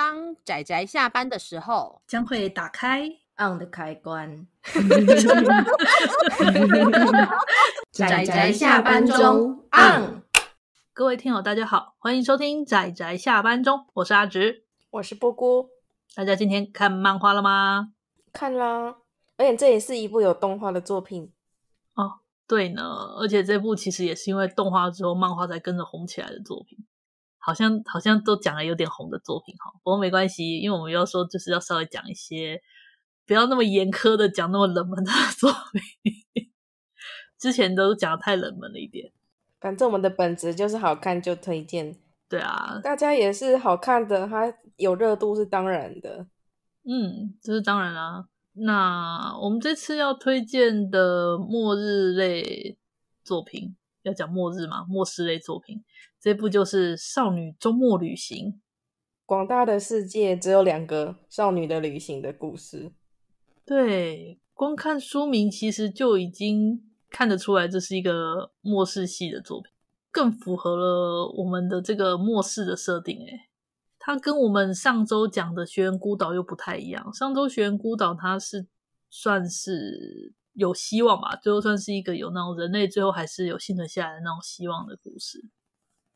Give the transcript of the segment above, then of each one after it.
当仔仔下班的时候，将会打开 on 的开关。仔仔下班中 on。各位听友大家好，欢迎收听仔仔下班中，我是阿直，我是波姑。大家今天看漫画了吗？看啦，而且这也是一部有动画的作品哦。对呢，而且这部其实也是因为动画之后，漫画才跟着红起来的作品。好像好像都讲了有点红的作品哈，不过没关系，因为我们要说就是要稍微讲一些，不要那么严苛的讲那么冷门的 作品。之前都讲太冷门了一点，反正我们的本质就是好看就推荐。对啊，大家也是好看的，它有热度是当然的，嗯，这是当然啊。那我们这次要推荐的末日类作品。要讲末日嘛？末世类作品，这部就是《少女周末旅行》。广大的世界只有两个少女的旅行的故事。对，光看书名其实就已经看得出来，这是一个末世系的作品，更符合了我们的这个末世的设定。诶它跟我们上周讲的《学员孤岛》又不太一样。上周《学员孤岛》它是算是。有希望吧，最后算是一个有那种人类最后还是有幸存下来的那种希望的故事。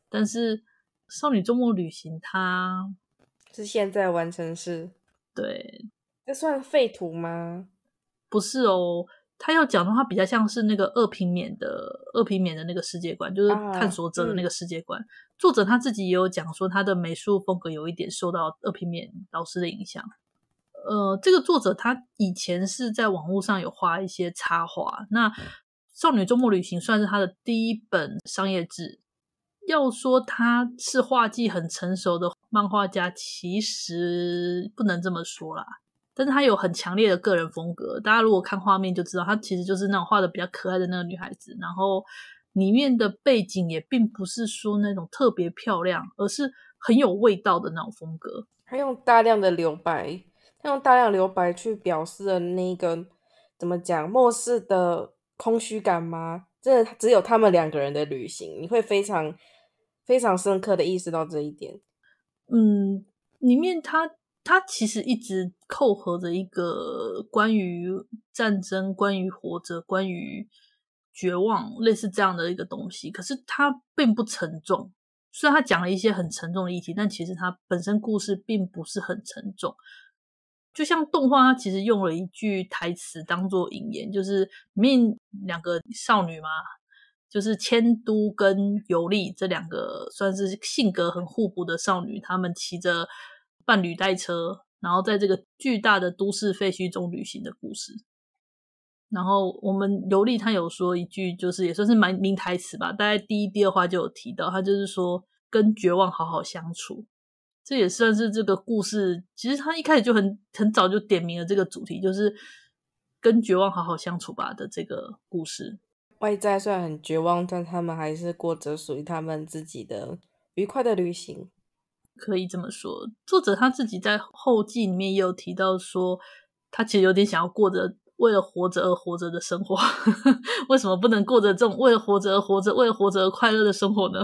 但是《少女周末旅行》它是现在完成式，对，这算废土吗？不是哦，他要讲的话比较像是那个二平面的二平面的那个世界观，就是探索者的那个世界观。作者他自己也有讲说，他的美术风格有一点受到二平面老师的影响。呃，这个作者他以前是在网络上有画一些插画，那《少女周末旅行》算是他的第一本商业志。要说他是画技很成熟的漫画家，其实不能这么说啦。但是他有很强烈的个人风格，大家如果看画面就知道，他其实就是那种画的比较可爱的那个女孩子。然后里面的背景也并不是说那种特别漂亮，而是很有味道的那种风格。他用大量的留白。用大量留白去表示的那个怎么讲末世的空虚感吗？这只有他们两个人的旅行，你会非常非常深刻的意识到这一点。嗯，里面他他其实一直扣合着一个关于战争、关于活着、关于绝望类似这样的一个东西，可是他并不沉重。虽然他讲了一些很沉重的议题，但其实他本身故事并不是很沉重。就像动画，其实用了一句台词当做引言，就是里面两个少女嘛，就是千都跟尤利这两个算是性格很互补的少女，她们骑着伴侣代车，然后在这个巨大的都市废墟中旅行的故事。然后我们尤利他有说一句，就是也算是蛮名台词吧，大概第一第二话就有提到，他就是说跟绝望好好相处。这也算是这个故事，其实他一开始就很很早就点明了这个主题，就是跟绝望好好相处吧的这个故事。外在虽然很绝望，但他们还是过着属于他们自己的愉快的旅行，可以这么说。作者他自己在后记里面也有提到说，他其实有点想要过着为了活着而活着的生活，为什么不能过着这种为了活着而活着、为了活着而快乐的生活呢？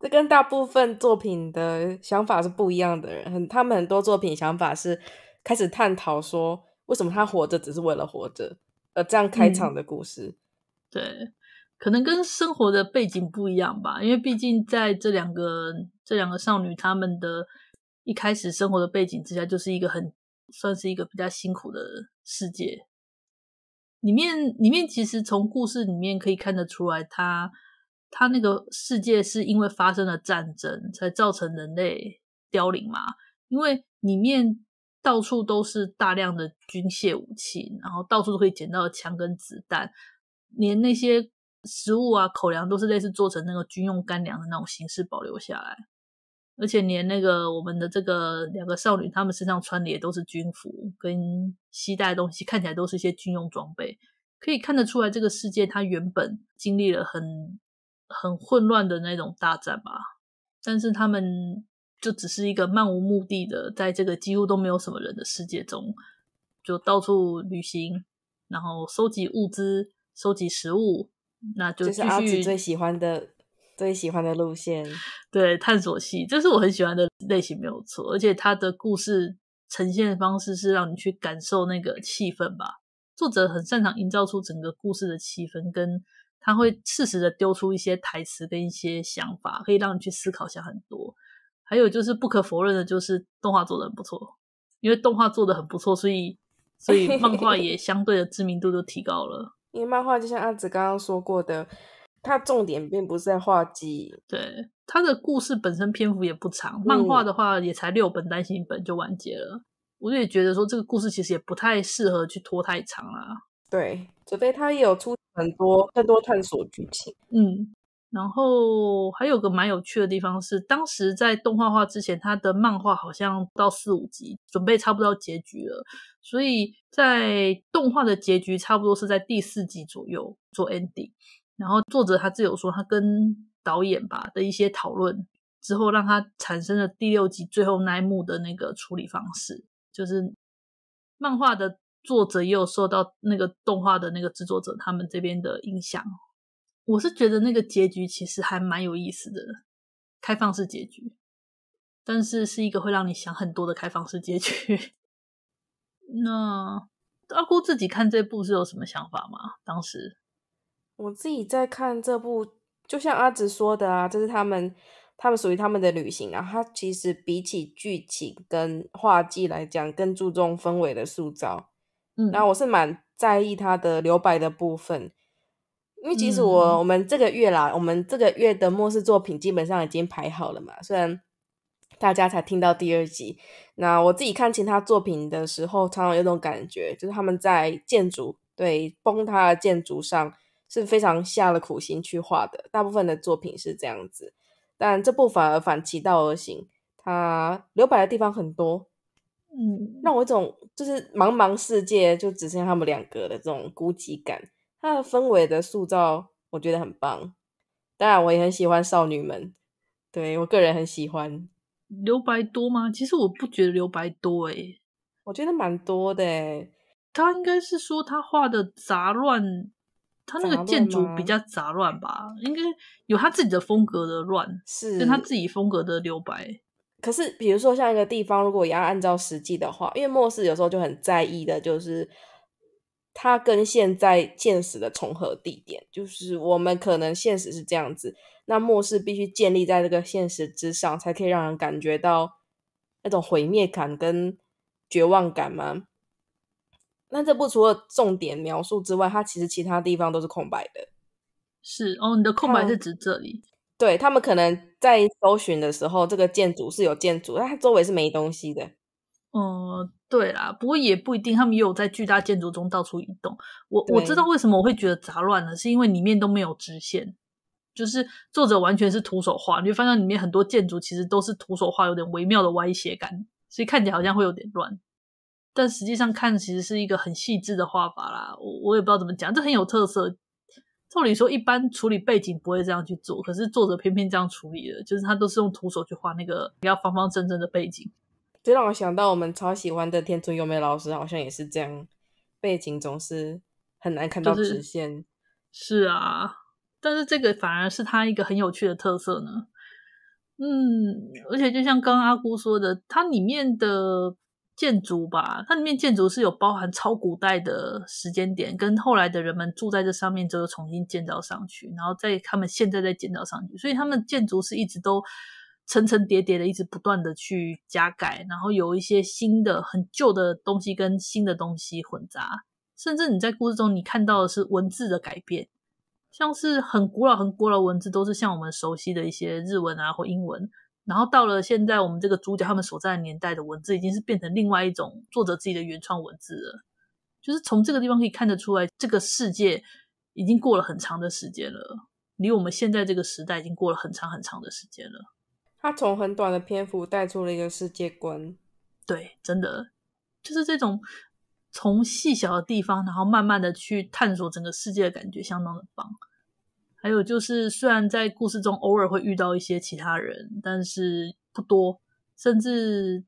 这跟大部分作品的想法是不一样的，很他们很多作品想法是开始探讨说，为什么他活着只是为了活着，呃，这样开场的故事，对，可能跟生活的背景不一样吧，因为毕竟在这两个这两个少女他们的一开始生活的背景之下，就是一个很算是一个比较辛苦的世界，里面里面其实从故事里面可以看得出来，他。他那个世界是因为发生了战争才造成人类凋零嘛？因为里面到处都是大量的军械武器，然后到处都可以捡到枪跟子弹，连那些食物啊口粮都是类似做成那个军用干粮的那种形式保留下来。而且连那个我们的这个两个少女，她们身上穿的也都是军服跟携带的东西，看起来都是一些军用装备，可以看得出来这个世界它原本经历了很。很混乱的那种大战吧，但是他们就只是一个漫无目的的，在这个几乎都没有什么人的世界中，就到处旅行，然后收集物资、收集食物，那就继续。是阿紫最喜欢的、最喜欢的路线。对，探索系，这是我很喜欢的类型，没有错。而且他的故事呈现方式是让你去感受那个气氛吧，作者很擅长营造出整个故事的气氛跟。他会适时的丢出一些台词跟一些想法，可以让你去思考下很多。还有就是不可否认的，就是动画做的很不错。因为动画做的很不错，所以所以漫画也相对的知名度都提高了。因为漫画就像阿紫刚刚说过的，它重点并不是在画技。对，它的故事本身篇幅也不长，漫画的话也才六本单行本就完结了。我也觉得说这个故事其实也不太适合去拖太长了。对，准备他有出很多更多探索剧情，嗯，然后还有个蛮有趣的地方是，当时在动画化之前，他的漫画好像到四五集，准备差不多结局了，所以在动画的结局差不多是在第四集左右做 ending，然后作者他自己有说，他跟导演吧的一些讨论之后，让他产生了第六集最后那一幕的那个处理方式，就是漫画的。作者也有受到那个动画的那个制作者他们这边的影响。我是觉得那个结局其实还蛮有意思的，开放式结局，但是是一个会让你想很多的开放式结局。那阿姑自己看这部是有什么想法吗？当时我自己在看这部，就像阿直说的啊，这是他们他们属于他们的旅行啊。它其实比起剧情跟画技来讲，更注重氛围的塑造。那我是蛮在意他的留白的部分，因为其实我我们这个月啦，我们这个月的末世作品基本上已经排好了嘛。虽然大家才听到第二集，那我自己看其他作品的时候，常常有种感觉，就是他们在建筑对崩塌的建筑上是非常下了苦心去画的，大部分的作品是这样子。但这部反而反其道而行，他留白的地方很多，嗯，让我一种。就是茫茫世界，就只剩他们两个的这种孤寂感。他的氛围的塑造，我觉得很棒。当然，我也很喜欢少女们，对我个人很喜欢。留白多吗？其实我不觉得留白多哎，我觉得蛮多的。他应该是说他画的杂乱，他那个建筑比较杂乱吧？应该有他自己的风格的乱，是他自己风格的留白。可是，比如说像一个地方，如果也要按照实际的话，因为末世有时候就很在意的，就是它跟现在现实的重合地点，就是我们可能现实是这样子，那末世必须建立在这个现实之上，才可以让人感觉到那种毁灭感跟绝望感吗？那这部除了重点描述之外，它其实其他地方都是空白的。是哦，你的空白是指这里。对他们可能在搜寻的时候，这个建筑是有建筑，但它周围是没东西的。哦，对啦，不过也不一定。他们有在巨大建筑中到处移动。我我知道为什么会觉得杂乱了，是因为里面都没有直线，就是作者完全是徒手画。你发现里面很多建筑其实都是徒手画，有点微妙的歪斜感，所以看起来好像会有点乱。但实际上看，其实是一个很细致的画法啦。我我也不知道怎么讲，这很有特色。照理说，一般处理背景不会这样去做，可是作者偏偏这样处理了，就是他都是用徒手去画那个比较方方正正的背景，这让我想到我们超喜欢的天团优美老师，好像也是这样，背景总是很难看到直线。是啊，但是这个反而是他一个很有趣的特色呢。嗯，而且就像刚阿姑说的，它里面的。建筑吧，它里面建筑是有包含超古代的时间点，跟后来的人们住在这上面之后重新建造上去，然后在他们现在再建造上去，所以他们建筑是一直都层层叠叠的，一直不断的去加改，然后有一些新的很旧的东西跟新的东西混杂，甚至你在故事中你看到的是文字的改变，像是很古老很古老文字都是像我们熟悉的一些日文啊或英文。然后到了现在，我们这个主角他们所在的年代的文字已经是变成另外一种作者自己的原创文字了。就是从这个地方可以看得出来，这个世界已经过了很长的时间了，离我们现在这个时代已经过了很长很长的时间了。他从很短的篇幅带出了一个世界观，对，真的就是这种从细小的地方，然后慢慢的去探索整个世界的感觉，相当的棒。还有就是，虽然在故事中偶尔会遇到一些其他人，但是不多，甚至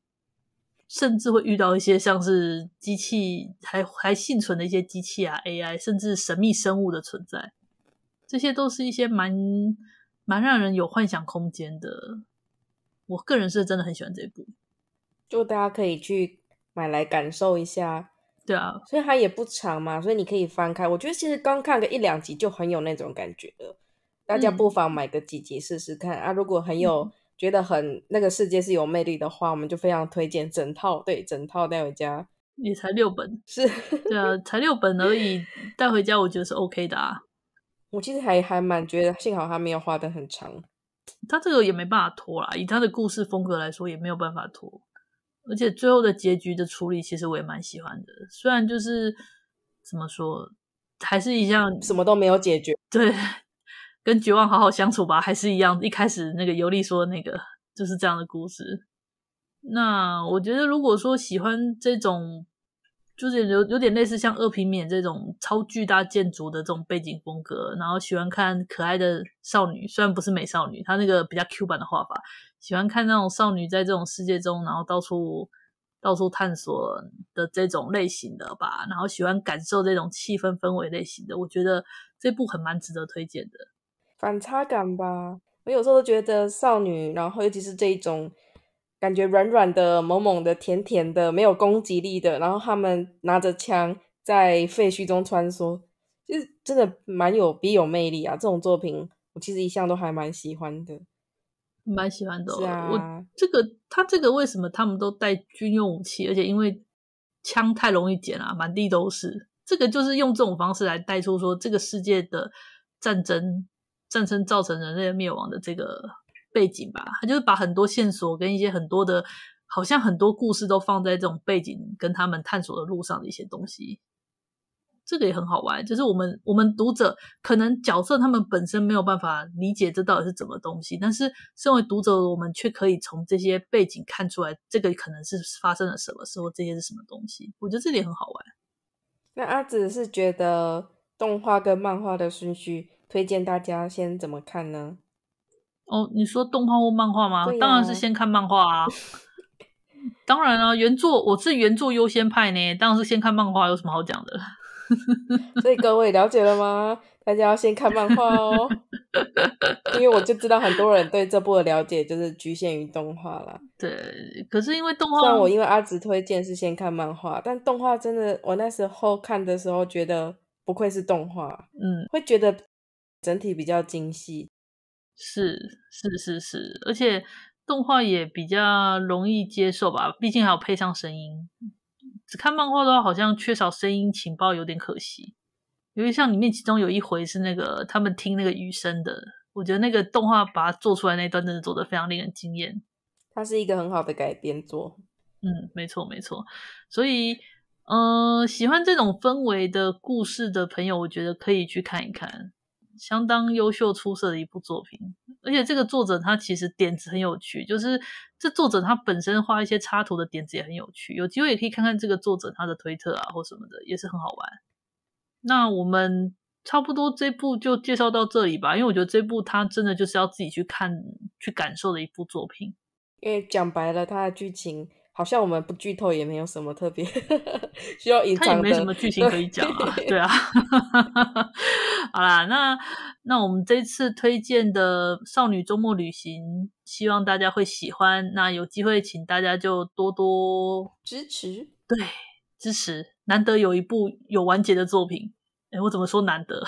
甚至会遇到一些像是机器还还幸存的一些机器啊 AI，甚至神秘生物的存在，这些都是一些蛮蛮让人有幻想空间的。我个人是真的很喜欢这部，就大家可以去买来感受一下。对啊，所以它也不长嘛，所以你可以翻开。我觉得其实刚看个一两集就很有那种感觉了。大家不妨买个几集试试看啊。如果很有，觉得很那个世界是有魅力的话，我们就非常推荐整套，对，整套带回家。你才六本，是，对啊，才六本而已，带回家我觉得是 OK 的啊。我其实还还蛮觉得，幸好他没有画的很长。他这个也没办法拖啦，以他的故事风格来说，也没有办法拖。而且最后的结局的处理，其实我也蛮喜欢的。虽然就是怎么说，还是一样，什么都没有解决。对，跟绝望好好相处吧，还是一样。一开始那个尤利说那个就是这样的故事。那我觉得，如果说喜欢这种，就是有有点类似像恶平面》这种超巨大建筑的这种背景风格，然后喜欢看可爱的少女，虽然不是美少女，她那个比较 Q 版的画法。喜欢看那种少女在这种世界中，然后到处到处探索的这种类型的吧，然后喜欢感受这种气氛氛围类型的，我觉得这部很蛮值得推荐的。反差感吧，我有时候都觉得少女，然后尤其是这种感觉软软的、萌萌的、甜甜的、没有攻击力的，然后他们拿着枪在废墟中穿梭，就是真的蛮有别有魅力啊！这种作品我其实一向都还蛮喜欢的。蛮喜欢的，我这个他这个为什么他们都带军用武器，而且因为枪太容易捡了，满地都是。这个就是用这种方式来带出说这个世界的战争，战争造成人类灭亡的这个背景吧。他就是把很多线索跟一些很多的，好像很多故事都放在这种背景跟他们探索的路上的一些东西。这个也很好玩，就是我们我们读者可能角色他们本身没有办法理解这到底是怎么东西，但是身为读者，我们却可以从这些背景看出来，这个可能是发生了什么事，或这些是什么东西。我觉得这里很好玩。那阿紫是觉得动画跟漫画的顺序，推荐大家先怎么看呢？哦，你说动画或漫画吗？当然是先看漫画啊！当然了，原作我是原作优先派呢，当然是先看漫画，有什么好讲的？所以各位了解了吗？大家要先看漫画哦，因为我就知道很多人对这部的了解就是局限于动画啦。对，可是因为动画，虽然我因为阿直推荐是先看漫画，但动画真的，我那时候看的时候觉得不愧是动画，嗯，会觉得整体比较精细，是是是是，而且动画也比较容易接受吧，毕竟还有配上声音。只看漫画的话，好像缺少声音情报，有点可惜。因为像里面其中有一回是那个他们听那个雨声的，我觉得那个动画把它做出来那段，真的做的非常令人惊艳。它是一个很好的改编作，嗯，没错没错。所以，呃，喜欢这种氛围的故事的朋友，我觉得可以去看一看。相当优秀出色的一部作品，而且这个作者他其实点子很有趣，就是这作者他本身画一些插图的点子也很有趣，有机会也可以看看这个作者他的推特啊或什么的，也是很好玩。那我们差不多这部就介绍到这里吧，因为我觉得这部它真的就是要自己去看去感受的一部作品，因为讲白了它的剧情。好像我们不剧透也没有什么特别 需要隐藏的，他也没什么剧情可以讲啊。对啊，好啦，那那我们这次推荐的《少女周末旅行》，希望大家会喜欢。那有机会，请大家就多多支持。对，支持。难得有一部有完结的作品，诶我怎么说难得？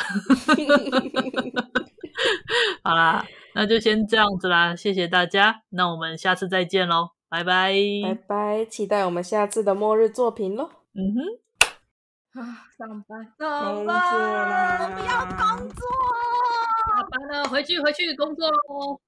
好啦，那就先这样子啦，谢谢大家，那我们下次再见喽。拜拜，拜拜！期待我们下次的末日作品喽。嗯哼，啊，上班，上班，不要工作，下班了，回去，回去工作喽。